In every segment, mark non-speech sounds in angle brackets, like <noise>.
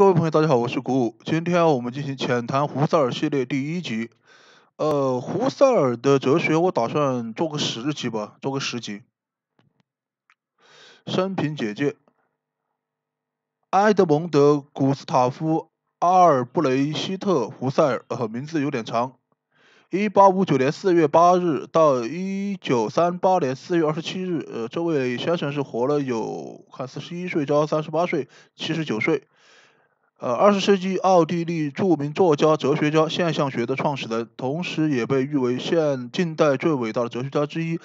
各位朋友，大家好，我是古舞。今天我们进行浅谈胡塞尔系列第一集。呃，胡塞尔的哲学我打算做个十集吧，做个十集。生平简介：埃德蒙德·古斯塔夫·阿尔布雷希特·胡塞尔，呃，名字有点长。一八五九年四月八日到一九三八年四月二十七日，呃，这位先生是活了有，看四十一岁加三十八岁，七十九岁。呃，二十世纪奥地利著名作家、哲学家，现象学的创始人，同时也被誉为现近代最伟大的哲学家之一。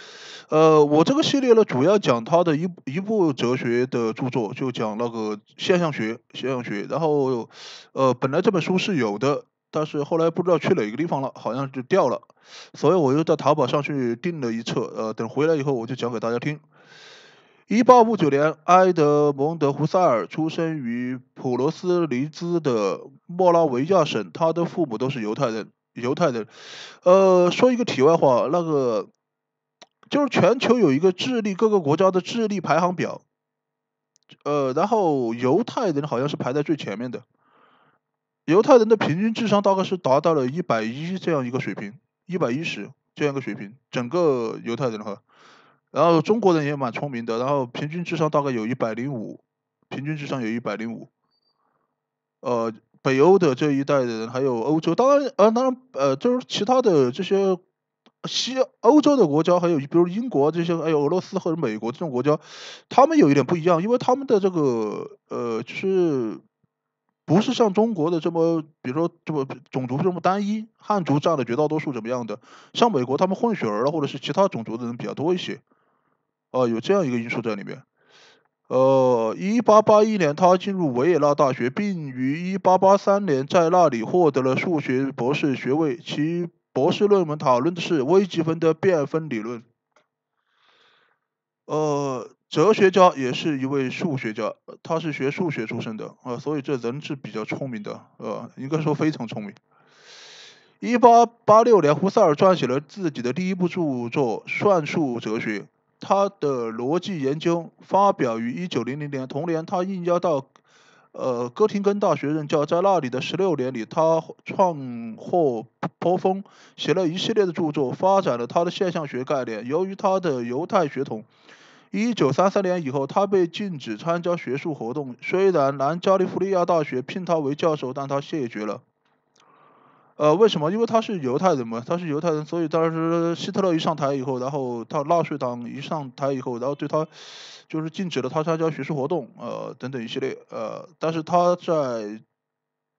呃，我这个系列呢，主要讲他的一一部哲学的著作，就讲那个现象学，现象学。然后，呃，本来这本书是有的，但是后来不知道去哪个地方了，好像就掉了，所以我又在淘宝上去订了一册，呃，等回来以后我就讲给大家听。一八五九年，埃德蒙德胡塞尔出生于普罗斯尼兹的莫拉维亚省，他的父母都是犹太人。犹太人，呃，说一个题外话，那个就是全球有一个智力各个国家的智力排行表，呃，然后犹太人好像是排在最前面的，犹太人的平均智商大概是达到了一百一这样一个水平，一百一十这样一个水平，整个犹太人话。然后中国人也蛮聪明的，然后平均智商大概有一百零五，平均智商有一百零五。呃，北欧的这一代人，还有欧洲，当然呃当然呃就是其他的这些西欧洲的国家，还有比如英国这些，还有俄罗斯或者美国这种国家，他们有一点不一样，因为他们的这个呃就是不是像中国的这么，比如说这么种族这么单一，汉族占了绝大多数怎么样的，像美国他们混血儿了或者是其他种族的人比较多一些。哦，有这样一个因素在里面。呃，一八八一年，他进入维也纳大学，并于一八八三年在那里获得了数学博士学位。其博士论文讨论的是微积分的变分理论。呃，哲学家也是一位数学家，他是学数学出身的，啊，所以这人是比较聪明的，啊，应该说非常聪明。一八八六年，胡塞尔撰写了自己的第一部著作《算术哲学》。他的逻辑研究发表于1900年，同年他应邀到，呃哥廷根大学任教，在那里的十六年里，他创获颇丰，写了一系列的著作，发展了他的现象学概念。由于他的犹太血统，1933年以后，他被禁止参加学术活动。虽然南加利福尼亚大学聘他为教授，但他谢绝了。呃，为什么？因为他是犹太人嘛，他是犹太人，所以当时希特勒一上台以后，然后他纳粹党一上台以后，然后对他就是禁止了他参加学术活动，呃，等等一系列，呃，但是他在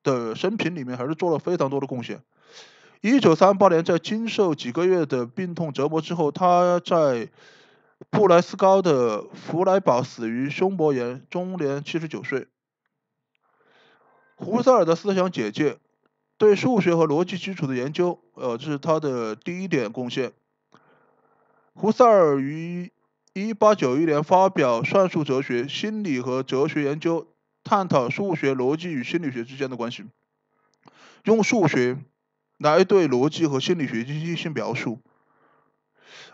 的生平里面还是做了非常多的贡献。一九三八年，在经受几个月的病痛折磨之后，他在布莱斯高的弗莱堡死于胸膜炎，终年七十九岁。胡塞尔的思想简介。对数学和逻辑基础的研究，呃，这是他的第一点贡献。胡塞尔于一八九一年发表《算术哲学：心理和哲学研究》，探讨数学、逻辑与心理学之间的关系，用数学来对逻辑和心理学进行一些描述。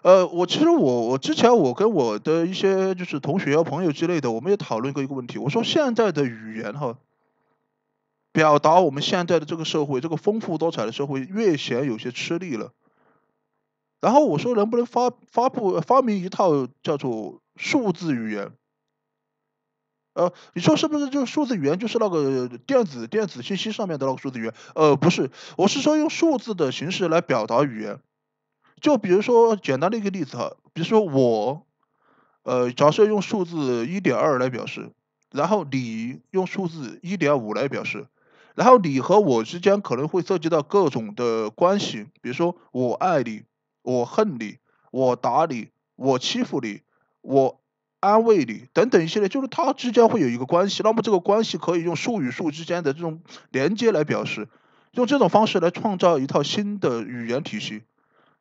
呃，我其实我我之前我跟我的一些就是同学朋友之类的，我们也讨论过一个问题，我说现在的语言哈。表达我们现在的这个社会，这个丰富多彩的社会越显有些吃力了。然后我说，能不能发发布发明一套叫做数字语言？呃，你说是不是就数字语言就是那个电子电子信息上面的那个数字语言？呃，不是，我是说用数字的形式来表达语言。就比如说简单的一个例子，哈，比如说我，呃，假设用数字一点二来表示，然后你用数字一点五来表示。然后你和我之间可能会涉及到各种的关系，比如说我爱你，我恨你，我打你，我欺负你，我安慰你等等一系列，就是它之间会有一个关系。那么这个关系可以用数与数之间的这种连接来表示，用这种方式来创造一套新的语言体系。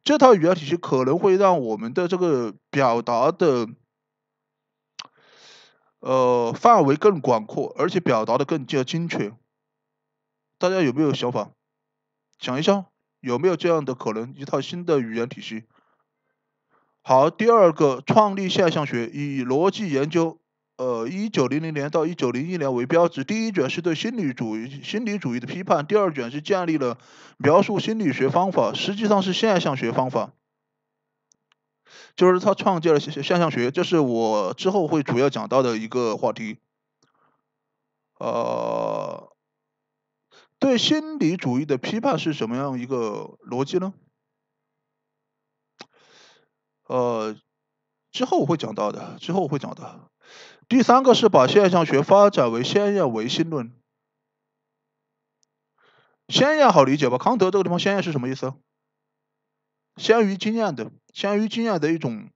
这套语言体系可能会让我们的这个表达的呃范围更广阔，而且表达的更加精确。大家有没有想法？想一下有没有这样的可能？一套新的语言体系。好，第二个创立现象学，以逻辑研究，呃，一九零零年到一九零一年为标志。第一卷是对心理主义心理主义的批判，第二卷是建立了描述心理学方法，实际上是现象学方法，就是他创建了现现象学，这是我之后会主要讲到的一个话题。呃。对心理主义的批判是什么样一个逻辑呢？呃，之后我会讲到的，之后我会讲的。第三个是把现象学发展为先验唯心论。先验好理解吧？康德这个地方先验是什么意思？先于经验的，先于经验的一种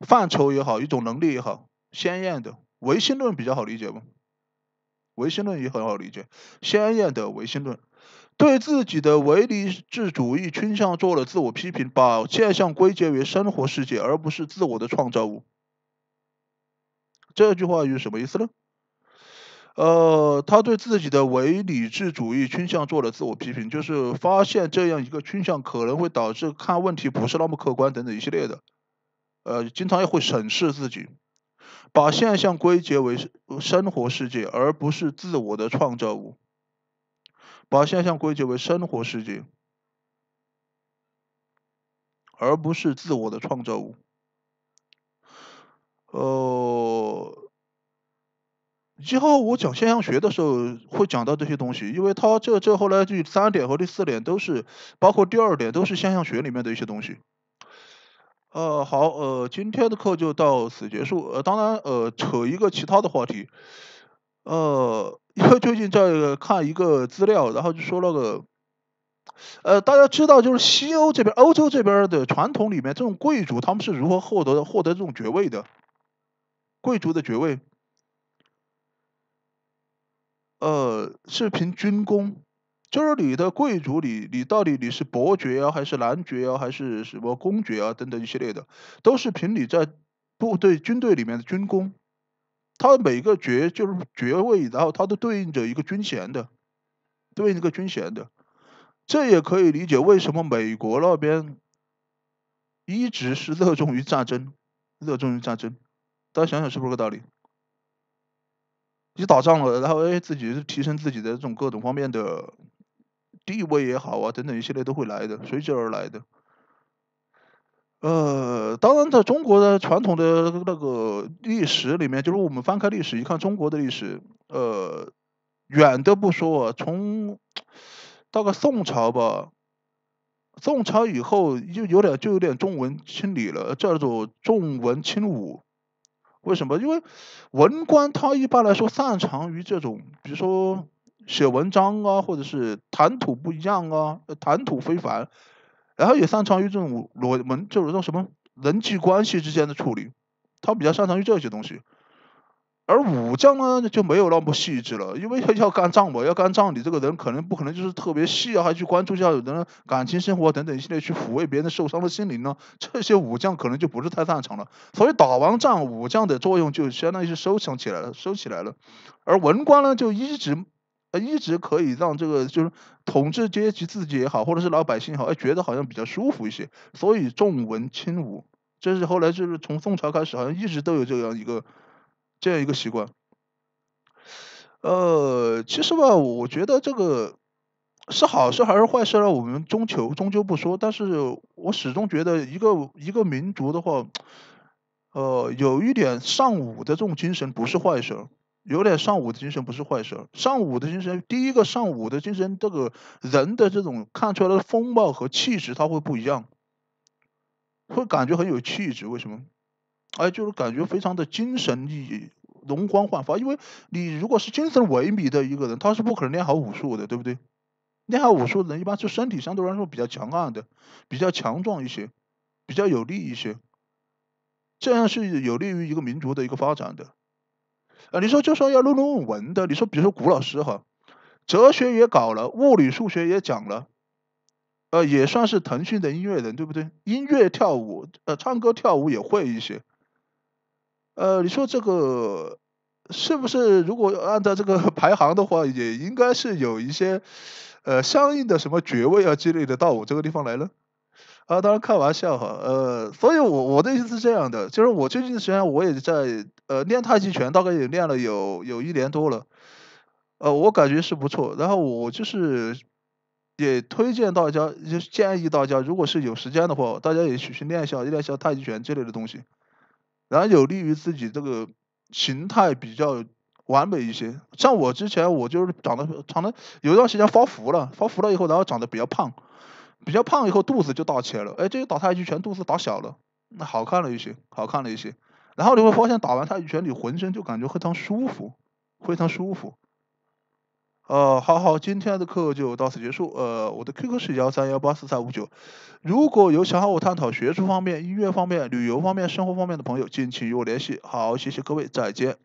范畴也好，一种能力也好，先验的。唯心论比较好理解吧？唯心论也很好理解，鲜艳的唯心论对自己的唯理智主义倾向做了自我批评，把现象归结为生活世界而不是自我的创造物。这句话有什么意思呢？呃，他对自己的唯理智主义倾向做了自我批评，就是发现这样一个倾向可能会导致看问题不是那么客观等等一系列的，呃，经常也会审视自己。把现象归结为生活世界，而不是自我的创造物。把现象归结为生活世界，而不是自我的创造物。呃，以后我讲现象学的时候会讲到这些东西，因为他这这后来第三点和第四点都是，包括第二点都是现象学里面的一些东西。呃，好，呃，今天的课就到此结束。呃，当然，呃，扯一个其他的话题。呃，因为最近在看一个资料，然后就说那个，呃，大家知道就是西欧这边、欧洲这边的传统里面，这种贵族他们是如何获得获得这种爵位的？贵族的爵位，呃，是凭军功。就是你的贵族，你你到底你是伯爵啊，还是男爵啊，还是什么公爵啊，等等一系列的，都是凭你在部队军队里面的军功。他每个爵就是爵位，然后他都对应着一个军衔的，对应一个军衔的。这也可以理解为什么美国那边一直是热衷于战争，热衷于战争。大家想想是不是这个道理？你打仗了，然后哎自己提升自己的这种各种方面的。地位也好啊，等等一系列都会来的，随之而来的。呃，当然在中国的传统的那个历史里面，就是我们翻开历史一看，中国的历史，呃，远的不说，从到个宋朝吧，宋朝以后就有点就有点重文轻理了，叫做重文轻武。为什么？因为文官他一般来说擅长于这种，比如说。写文章啊，或者是谈吐不一样啊，谈吐非凡，然后也擅长于这种文，就是这种什么人际关系之间的处理，他比较擅长于这些东西，而武将呢就没有那么细致了，因为他要干仗嘛，要干仗，你这个人可能不可能就是特别细啊，还去关注一下有人感情生活等等一系列去抚慰别人受伤的心灵呢，这些武将可能就不是太擅长了，所以打完仗，武将的作用就相当于是收藏起来了，收起来了，而文官呢就一直。一直可以让这个就是统治阶级自己也好，或者是老百姓好，哎，觉得好像比较舒服一些，所以重文轻武，这是后来就是从宋朝开始，好像一直都有这样一个这样一个习惯。呃，其实吧，我觉得这个是好事还是坏事呢？我们终究终究不说，但是我始终觉得一个一个民族的话，呃，有一点尚武的这种精神不是坏事。有点尚武的精神不是坏事。尚武的精神，第一个尚武的精神，这个人的这种看出来的风貌和气质他会不一样，会感觉很有气质。为什么？哎，就是感觉非常的精神力，容光焕发。因为你如果是精神萎靡的一个人，他是不可能练好武术的，对不对？练好武术的人一般就身体相对来说比较强悍的，比较强壮一些，比较有力一些，这样是有利于一个民族的一个发展的。呃，你说就算要论论文的，你说比如说古老师哈，哲学也搞了，物理数学也讲了，呃，也算是腾讯的音乐人，对不对？音乐跳舞，呃，唱歌跳舞也会一些，呃，你说这个是不是如果按照这个 <laughs> 排行的话，也应该是有一些呃相应的什么爵位啊之类的到我这个地方来了？啊，当然开玩笑哈，呃，所以我我的意思是这样的，就是我最近时间我也在呃练太极拳，大概也练了有有一年多了，呃，我感觉是不错。然后我就是也推荐大家，就是建议大家，如果是有时间的话，大家也去去练一下，练一下太极拳这类的东西，然后有利于自己这个形态比较完美一些。像我之前我就是长得长得有一段时间发福了，发福了以后，然后长得比较胖。比较胖以后肚子就大起来了，哎，这个打太极拳肚子打小了，那好看了一些，好看了一些。然后你会发现打完太极拳你浑身就感觉非常舒服，非常舒服。呃，好好，今天的课就到此结束。呃，我的 QQ 是幺三幺八四三五九，如果有想和我探讨学术方面、音乐方面、旅游方面、生活方面的朋友，敬请与我联系。好，谢谢各位，再见。